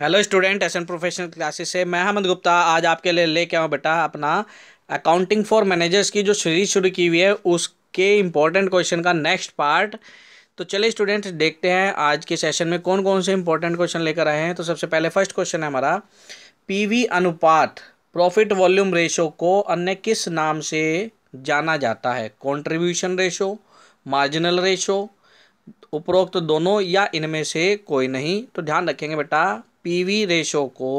hello student S N professional classes से मैं अहमद गुप्ता आज आपके लिए लेके आऊँ बेटा अपना अकाउंटिंग फॉर मैनेजर्स की जो सीरीज शुरू की हुई है उसके इम्पोर्टेंट क्वेश्चन का नेक्स्ट पार्ट तो चलिए स्टूडेंट देखते हैं आज के सेशन में कौन कौन से इंपॉर्टेंट क्वेश्चन लेकर आए हैं तो सबसे पहले फर्स्ट क्वेश्चन है हमारा पी अनुपात प्रॉफिट वॉल्यूम रेशो को अन्य किस नाम से जाना जाता है कॉन्ट्रीब्यूशन रेशो मार्जिनल रेशो उपरोक्त दोनों या इनमें से कोई नहीं तो ध्यान रखेंगे बेटा पीवी रेशो को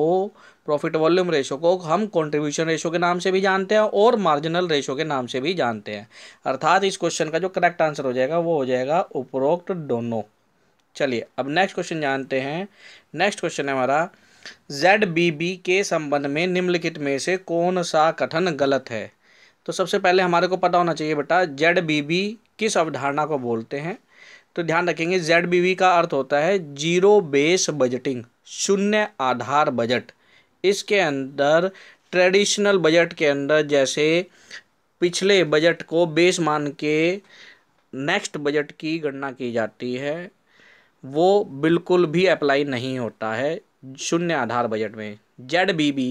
प्रॉफिट वॉल्यूम रेशो को हम कंट्रीब्यूशन रेशो के नाम से भी जानते हैं और मार्जिनल रेशो के नाम से भी जानते हैं अर्थात इस क्वेश्चन का जो करेक्ट आंसर हो जाएगा वो हो जाएगा उपरोक्त दोनों चलिए अब नेक्स्ट क्वेश्चन जानते हैं नेक्स्ट क्वेश्चन है हमारा जेड बी बी के संबंध में निम्नलिखित में से कौन सा कथन गलत है तो सबसे पहले हमारे को पता होना चाहिए बेटा जेड बी बी किस अवधारणा को बोलते हैं तो ध्यान रखेंगे जेड का अर्थ होता है जीरो बेस बजटिंग शून्य आधार बजट इसके अंदर ट्रेडिशनल बजट के अंदर जैसे पिछले बजट को बेस मान के नेक्स्ट बजट की गणना की जाती है वो बिल्कुल भी अप्लाई नहीं होता है शून्य आधार बजट में जेड बी बी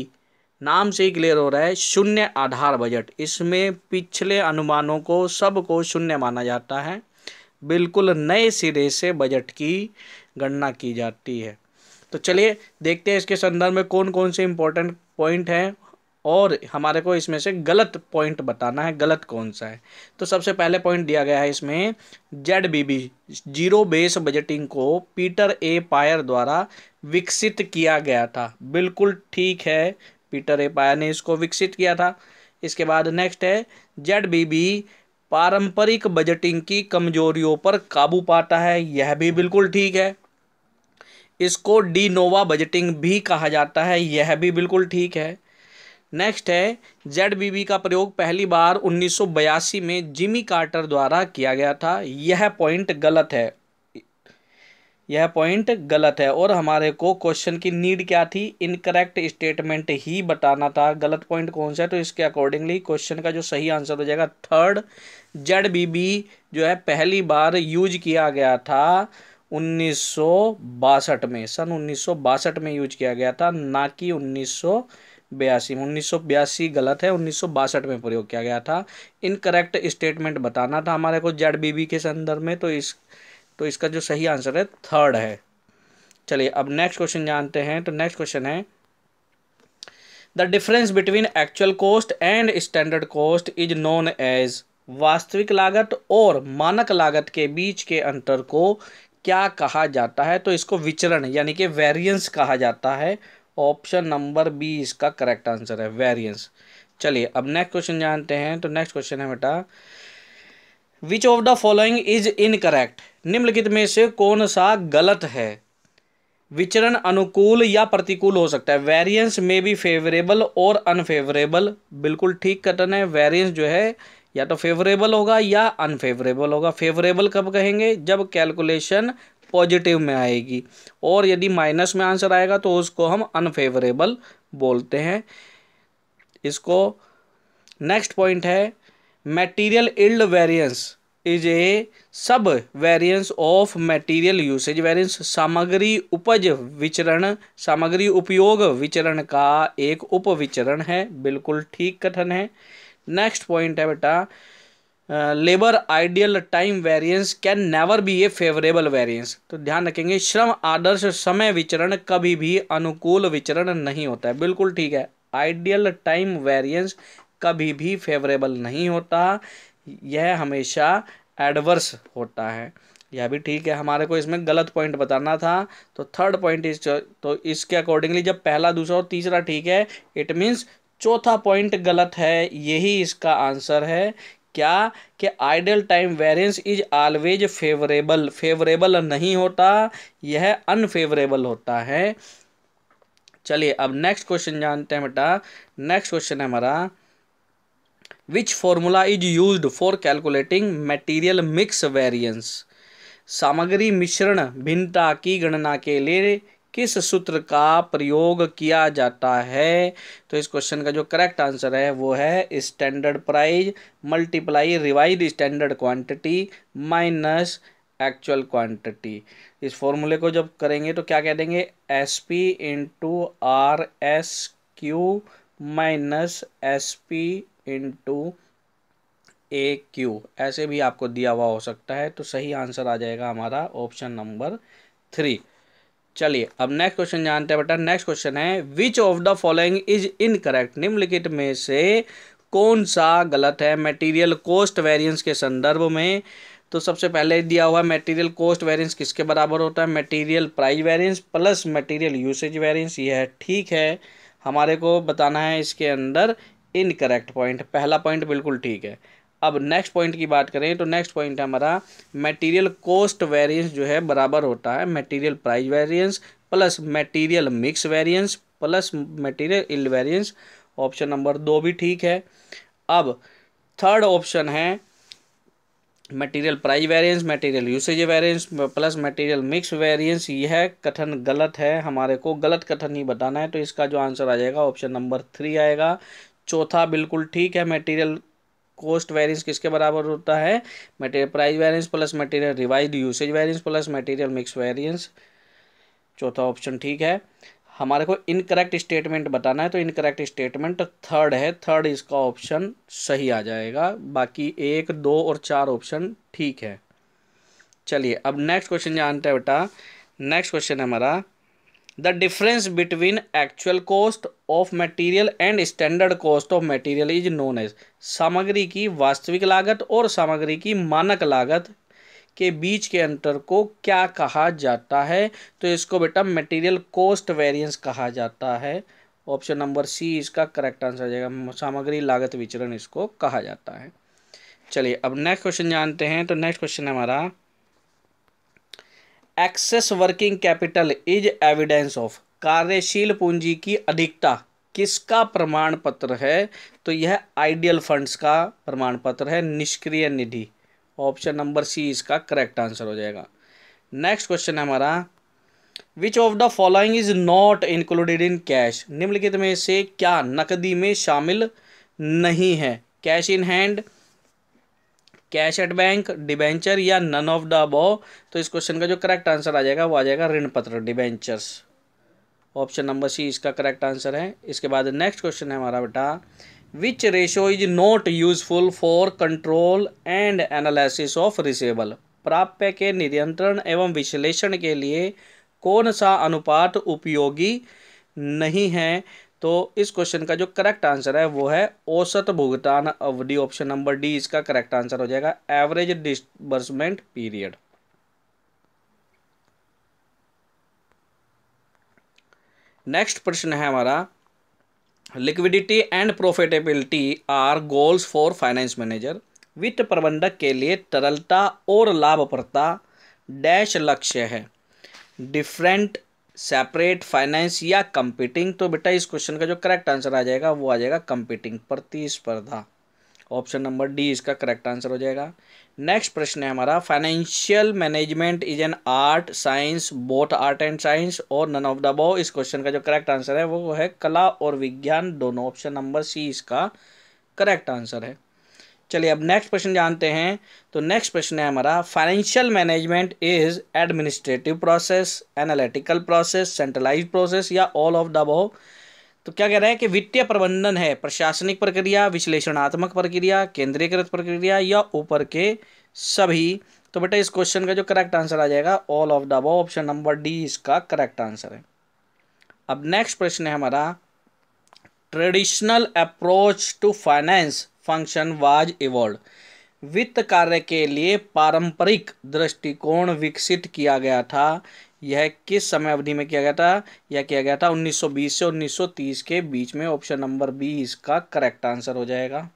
नाम से ही क्लियर हो रहा है शून्य आधार बजट इसमें पिछले अनुमानों को सबको शून्य माना जाता है बिल्कुल नए सिरे से बजट की गणना की जाती है तो चलिए देखते हैं इसके संदर्भ में कौन कौन से इम्पोर्टेंट पॉइंट हैं और हमारे को इसमें से गलत पॉइंट बताना है गलत कौन सा है तो सबसे पहले पॉइंट दिया गया है इसमें Z B B zero base budgeting को पीटर ए पायर द्वारा विकसित किया गया था बिल्कुल ठीक है पीटर ए पायर ने इसको विकसित किया था इसके बाद नेक्स्ट है जेड बी बी पारंपरिक बजटिंग की कमजोरियों पर काबू पाता है यह भी बिल्कुल ठीक है इसको डी नोवा बजटिंग भी कहा जाता है यह भी बिल्कुल ठीक है नेक्स्ट है जेड का प्रयोग पहली बार 1982 में जिमी कार्टर द्वारा किया गया था यह पॉइंट गलत है यह पॉइंट गलत है और हमारे को क्वेश्चन की नीड क्या थी इनकरेक्ट स्टेटमेंट ही बताना था गलत पॉइंट कौन सा है तो इसके अकॉर्डिंगली क्वेश्चन का जो सही आंसर हो जाएगा थर्ड जेड बी बी जो है पहली बार यूज किया गया था उन्नीस में सन उन्नीस में यूज किया गया था ना कि उन्नीस बयासी में उन्नीस गलत है उन्नीस में प्रयोग किया गया था इनकरेक्ट स्टेटमेंट बताना था हमारे को जेड बी बी के संदर्भ में तो इस तो इसका जो सही आंसर है थर्ड है चलिए अब नेक्स्ट क्वेश्चन जानते हैं तो नेक्स्ट क्वेश्चन है the difference between actual cost and standard cost is known as वास्तविक लागत और मानक लागत के बीच के अंतर को क्या कहा जाता है तो इसको विचरण यानी कि वेरियंस कहा जाता है ऑप्शन नंबर बी इसका करेक्ट आंसर है वेरियंस चलिए अब नेक्स्ट क्वेश्चन जानते हैं तो नेक्स्ट क्वेश्चन है बेटा which of the following is incorrect निम्नलिखित में से कौन सा गलत है विचरण अनुकूल या प्रतिकूल हो सकता है वेरिएंस में भी फेवरेबल और अनफेवरेबल बिल्कुल ठीक कथन है वेरिएंस जो है या तो फेवरेबल होगा या अनफेवरेबल होगा फेवरेबल कब कहेंगे जब कैलकुलेशन पॉजिटिव में आएगी और यदि माइनस में आंसर आएगा तो उसको हम अनफेवरेबल बोलते हैं इसको नेक्स्ट पॉइंट है material yield variance is a sub variance of material usage variance सामग्री उपज विचरण सामग्री उपयोग विचरण का एक उप विचरण है बिल्कुल ठीक कथन है नेक्स्ट पॉइंट है बेटा labour ideal time variance can never be a favourable variance तो ध्यान रखेंगे श्रम आदर्श समय विचरण कभी भी अनुकूल विचरण नहीं होता है बिल्कुल ठीक है आइडियल टाइम वेरियंस कभी भी फेवरेबल नहीं होता यह हमेशा एडवर्स होता है यह भी ठीक है हमारे को इसमें गलत पॉइंट बताना था तो थर्ड पॉइंट इस तो इसके अकॉर्डिंगली जब पहला दूसरा और तीसरा ठीक है इट मीन्स चौथा पॉइंट गलत है यही इसका आंसर है क्या कि idle time variance is always favourable favourable नहीं होता यह अनफेवरेबल होता है चलिए अब नेक्स्ट क्वेश्चन जानते हैं बेटा नेक्स्ट क्वेश्चन है हमारा which formula is use for calculating material mix variance सामग्री मिश्रण भिन्नता की गणना के लिए किस सूत्र का प्रयोग किया जाता है तो इस क्वेश्चन का जो करेक्ट आंसर है वो है standard price multiply revise standard quantity minus actual quantity इस फॉर्मूले को जब करेंगे तो क्या कह देंगे S P into R S Q minus S P into A Q ऐसे भी आपको दिया हुआ हो सकता है तो सही आंसर आ जाएगा हमारा ऑप्शन नंबर थ्री चलिए अब नेक्स्ट क्वेश्चन जानते हैं बेटा नेक्स्ट क्वेश्चन है which of the following is incorrect निम्नलिखित में से कौन सा गलत है मटेरियल कॉस्ट वेरियंस के संदर्भ में तो सबसे पहले दिया हुआ है मटेरियल कॉस्ट वेरियंस किसके बराबर होता है material price variance plus material usage variance यह ठीक है हमारे को बताना है इसके अंदर इनकरेक्ट पॉइंट पहला पॉइंट बिल्कुल ठीक है अब नेक्स्ट पॉइंट की बात करें तो नेक्स्ट पॉइंट है हमारा मटेरियल कॉस्ट वेरिएंस जो है बराबर होता है material price variance plus material mix variance plus material yield variance option number दो भी ठीक है अब थर्ड ऑप्शन है material price variance material usage variance plus material mix variance यह कथन गलत है हमारे को गलत कथन ही बताना है तो इसका जो आंसर आ जाएगा ऑप्शन नंबर थ्री आएगा चौथा बिल्कुल ठीक है मटेरियल कॉस्ट वेरियंस किसके बराबर होता है material price variance plus material revise usage variance plus material mix variance चौथा ऑप्शन ठीक है हमारे को इनकरेक्ट स्टेटमेंट बताना है तो इनकरेक्ट स्टेटमेंट थर्ड है थर्ड इसका ऑप्शन सही आ जाएगा बाकी एक दो और चार ऑप्शन ठीक है चलिए अब नेक्स्ट क्वेश्चन जानते हैं बेटा नेक्स्ट क्वेश्चन है हमारा the difference between actual cost of material and standard cost of material is known as सामग्री की वास्तविक लागत और सामग्री की मानक लागत के बीच के अंतर को क्या कहा जाता है तो इसको बेटा मटेरियल कॉस्ट वेरिएंस कहा जाता है ऑप्शन नंबर सी इसका करेक्ट आंसर जाएगा सामग्री लागत विचरण इसको कहा जाता है चलिए अब नेक्स्ट क्वेश्चन जानते हैं तो नेक्स्ट क्वेश्चन हमारा excess working capital is evidence of कार्यशील पूंजी की अधिकता किसका प्रमाण पत्र है तो यह आइडियल फंड्स का प्रमाण पत्र है निष्क्रिय निधि ऑप्शन नंबर सी इसका करेक्ट आंसर हो जाएगा नेक्स्ट क्वेश्चन है हमारा which of the following is not included in cash निम्नलिखित में से क्या नकदी में शामिल नहीं है cash in hand cash at bank debenture or none of the above तो इस क्वेश्चन का जो करेक्ट आंसर आ जाएगा वो आ जाएगा ऋण पत्र डिबेंचर्स ऑप्शन नंबर सी इसका करेक्ट आंसर है इसके बाद नेक्स्ट क्वेश्चन है हमारा बेटा which ratio is not useful for control and analysis of receivable प्राप्य के नियंत्रण एवं विश्लेषण के लिए कौन सा अनुपात उपयोगी नहीं है तो इस क्वेश्चन का जो करेक्ट आंसर है वो है औसत भुगतान अवधि ऑप्शन नंबर डी इसका करेक्ट आंसर हो जाएगा एवरेज डिसबर्समेंट पीरियड नेक्स्ट प्रश्न है हमारा liquidity and profitability are goals for finance manager वित्त प्रबंधक के लिए तरलता और लाभप्रता डैश लक्ष्य है डिफरेंट सेपरेट फाइनेंस या कंपीटिंग तो बेटा इस क्वेश्चन का जो करेक्ट आंसर आ जाएगा वो आ जाएगा कंपीटिंग प्रतिस्पर्धा ऑप्शन नंबर डी इसका करेक्ट आंसर हो जाएगा नेक्स्ट प्रश्न है हमारा financial management is an art science both art and science और नन ऑफ द बो इस क्वेश्चन का जो करेक्ट आंसर है वो है कला और विज्ञान दोनों ऑप्शन नंबर सी इसका करेक्ट आंसर है चलिए अब नेक्स्ट क्वेश्चन जानते हैं तो नेक्स्ट क्वेश्चन है हमारा financial management is administrative process analytical process centralise process या ऑल ऑफ द बो तो क्या कह रहे हैं कि वित्तीय प्रबंधन है प्रशासनिक प्रक्रिया विश्लेषणात्मक प्रक्रिया केंद्रीयकृत प्रक्रिया या ऊपर के सभी तो बेटा इस क्वेश्चन का जो करेक्ट आंसर आ जाएगा all of the above option number D इसका करेक्ट आंसर है अब नेक्स्ट प्रश्न है हमारा traditional approach to finance function was evolve वित्त कार्य के लिए पारंपरिक दृष्टिकोण विकसित किया गया था यह किस समय अवधि में किया गया था यह किया गया था 1920 से 1930 के बीच में ऑप्शन नंबर बी इसका करेक्ट आंसर हो जाएगा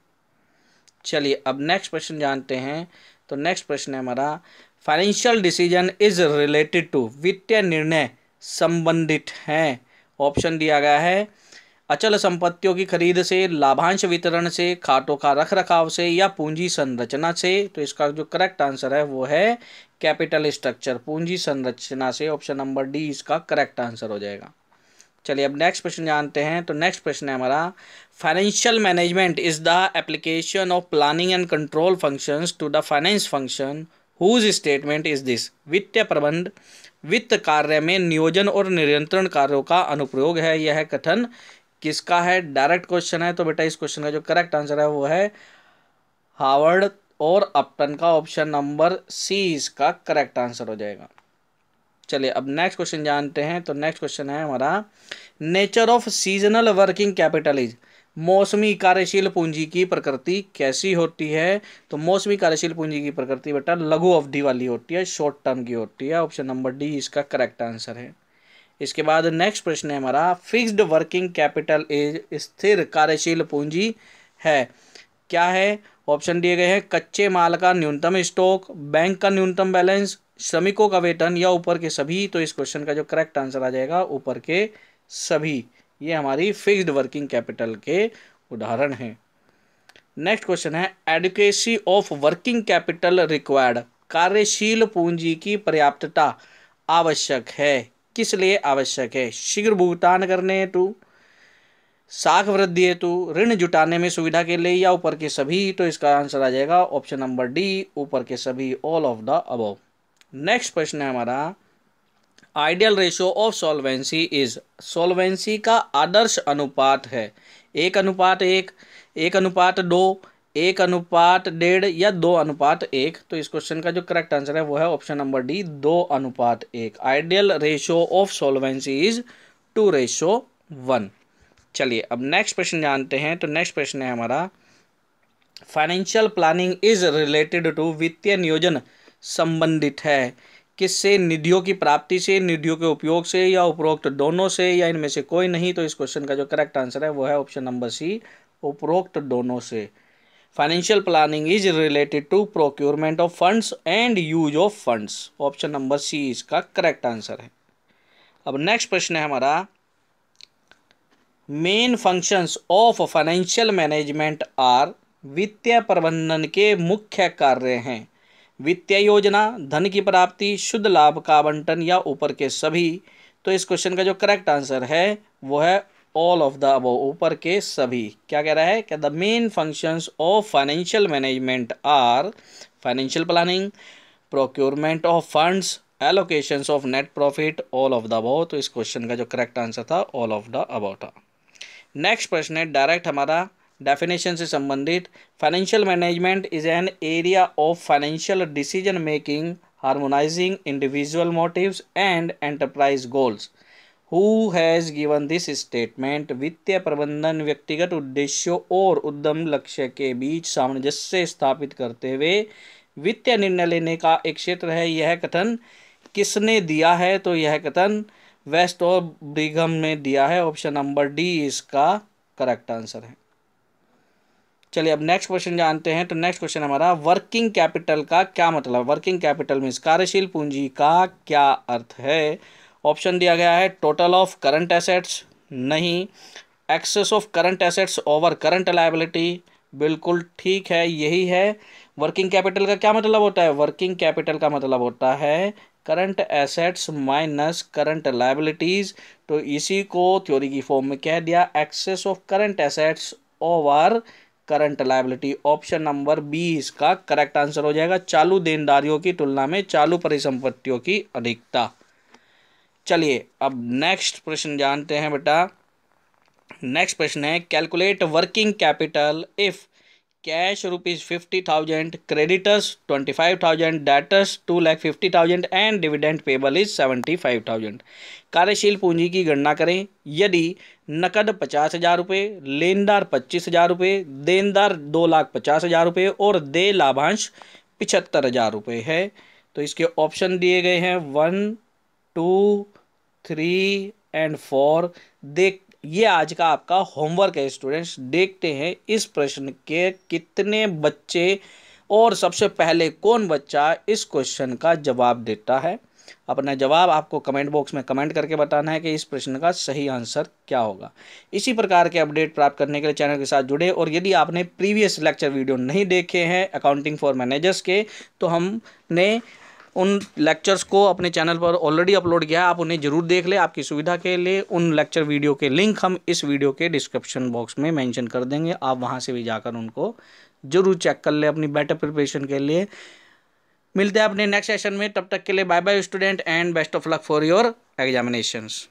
चलिए अब नेक्स्ट प्रश्न जानते हैं तो नेक्स्ट प्रश्न है हमारा financial decision is related to वित्तीय निर्णय संबंधित हैं ऑप्शन दिया गया है अचल संपत्तियों की खरीद से लाभांश वितरण से खातों का रख रखाव से या पूंजी संरचना से तो इसका जो करेक्ट आंसर है वो है कैपिटल स्ट्रक्चर पूंजी संरचना से ऑप्शन नंबर डी इसका करेक्ट आंसर हो जाएगा चलिए अब नेक्स्ट प्रश्न जानते हैं तो नेक्स्ट प्रश्न है हमारा financial management is the application of planning and control function to the finance function whose statement is this वित्तीय प्रबंध वित्त कार्य में नियोजन और नियंत्रण कार्यों का अनुप्रयोग है यह कथन किसका है डायरेक्ट क्वेश्चन है तो बेटा इस क्वेश्चन का जो करेक्ट आंसर है वो है हार्वर्ड और अपटन का ऑप्शन नंबर सी इसका करेक्ट आंसर हो जाएगा चलिए अब नेक्स्ट क्वेश्चन जानते हैं तो नेक्स्ट क्वेश्चन है हमारा nature of seasonal working capital is मौसमी कार्यशील पूंजी की प्रकृति कैसी होती है तो मौसमी कार्यशील पूंजी की प्रकृति बेटा लघु अवधि वाली होती है शॉर्ट टर्म की होती है ऑप्शन नंबर डी इसका करेक्ट आंसर है इसके बाद नेक्स्ट प्रश्न है हमारा फिक्स्ड वर्किंग कैपिटल इज स्थिर कार्यशील पूंजी है क्या है ऑप्शन दिए गए हैं कच्चे माल का न्यूनतम स्टॉक बैंक का न्यूनतम बैलेंस श्रमिकों का वेतन या ऊपर के सभी तो इस क्वेश्चन का जो करेक्ट आंसर आ जाएगा ऊपर के सभी ये हमारी फिक्स्ड वर्किंग कैपिटल के उदाहरण हैं नेक्स्ट क्वेश्चन है adequacy of working capital required कार्यशील पूंजी की पर्याप्तता आवश्यक है किस लिए आवश्यक है शीघ्र भुगतान करने हेतु साख वृद्धि हेतु ऋण जुटाने में सुविधा के लिए या ऊपर के सभी तो इसका आंसर आ जाएगा ऑप्शन नंबर डी ऊपर के सभी all of the above next प्रश्न है हमारा ideal ratio of solvency is solvency का आदर्श अनुपात है एक अनुपात एक एक अनुपात दो एक अनुपात डेढ़ या दो अनुपात एक तो इस क्वेश्चन का जो करेक्ट आंसर है वो है ऑप्शन नंबर डी दो अनुपात एक ideal ratio of solvency is two ratio one चलिए अब नेक्स्ट प्रश्न जानते हैं तो नेक्स्ट प्रश्न है हमारा financial planning is related to वित्तीय नियोजन संबंधित है किससे निधियों की प्राप्ति से निधियों के उपयोग से या उपरोक्त दोनों से या इनमें से कोई नहीं तो इस क्वेश्चन का जो करेक्ट आंसर है वो है ऑप्शन नंबर सी उपरोक्त दोनों से financial planning is related to procurement of funds and use of funds option number C इसका करेक्ट आंसर है अब नेक्स्ट प्रश्न है हमारा main functions of financial management are वित्तीय प्रबंधन के मुख्य कार्य हैं वित्तीय योजना धन की प्राप्ति शुद्ध लाभ का आवंटन या ऊपर के सभी तो इस क्वेश्चन का जो करेक्ट आंसर है वो है ऑल ऑफ द अब ऊपर के सभी क्या कह रहा है कि the main functions of financial management are financial planning procurement of funds allocations of net profit all of the above तो इस क्वेश्चन का जो करेक्ट आंसर था ऑल ऑफ द अबाउ था नेक्स्ट प्रश्न है डायरेक्ट हमारा डेफिनेशन से संबंधित financial management is an area of financial decision making harmonising individual motives and enterprise goals who has given this statement वित्तीय प्रबंधन व्यक्तिगत उद्देश्यों और उद्यम लक्ष्य के बीच सामंजस्य स्थापित करते हुए वित्तीय निर्णय लेने का एक क्षेत्र है यह कथन किसने दिया है तो यह कथन वेस्ट और ब्रिगम ने दिया है ऑप्शन नंबर डी इसका करेक्ट आंसर है चलिए अब नेक्स्ट क्वेश्चन जानते हैं तो नेक्स्ट क्वेश्चन हमारा वर्किंग कैपिटल का क्या मतलब वर्किंग कैपिटल मीन्स कार्यशील पूंजी का क्या अर्थ है ऑप्शन दिया गया है टोटल ऑफ करंट एसेट्स नहीं excess of current assets over current liability बिल्कुल ठीक है यही है वर्किंग कैपिटल का क्या मतलब होता है वर्किंग कैपिटल का मतलब होता है current assets minus current liabilities तो इसी को थ्योरी की फॉर्म में कह दिया excess of current assets over current liability option number B इसका करेक्ट आंसर हो जाएगा चालू देनदारियों की तुलना में चालू परिसंपत्तियों की अधिकता चलिए अब नेक्स्ट प्रश्न जानते हैं बेटा नेक्स्ट प्रश्न है calculate working capital if cash rupees fifty thousand creditors twenty five thousand debtors two lakh fifty thousand and dividend payable is seventy five thousand कार्यशील पूंजी की गणना करें यदि नकद पचास हज़ार रुपये लेनदार पच्चीस हज़ार रुपये देनदार दो लाख पचास हज़ार रुपये और दे लाभांश पिछहत्तर हज़ार रुपये है तो इसके ऑप्शन दिए गए हैं one two three and four देख ये आज का आपका होमवर्क है स्टूडेंट्स देखते हैं इस प्रश्न के कितने बच्चे और सबसे पहले कौन बच्चा इस क्वेश्चन का जवाब देता है अपना जवाब आपको कमेंट बॉक्स में कमेंट करके बताना है कि इस प्रश्न का सही आंसर क्या होगा इसी प्रकार के अपडेट प्राप्त करने के लिए चैनल के साथ जुड़े और यदि आपने प्रीवियस लेक्चर वीडियो नहीं देखे हैं अकाउंटिंग फॉर मैनेजर्स के तो हमने उन लेक्चर्स को अपने चैनल पर ऑलरेडी अपलोड किया है आप उन्हें जरूर देख लें आपकी सुविधा के लिए उन लेक्चर वीडियो के लिंक हम इस वीडियो के डिस्क्रिप्शन बॉक्स में मेंशन कर देंगे आप वहां से भी जाकर उनको जरूर चेक कर ले अपनी बेटर प्रिपरेशन के लिए मिलते हैं अपने नेक्स्ट सेशन में तब तक के लिए bye bye student and best of luck for your examinations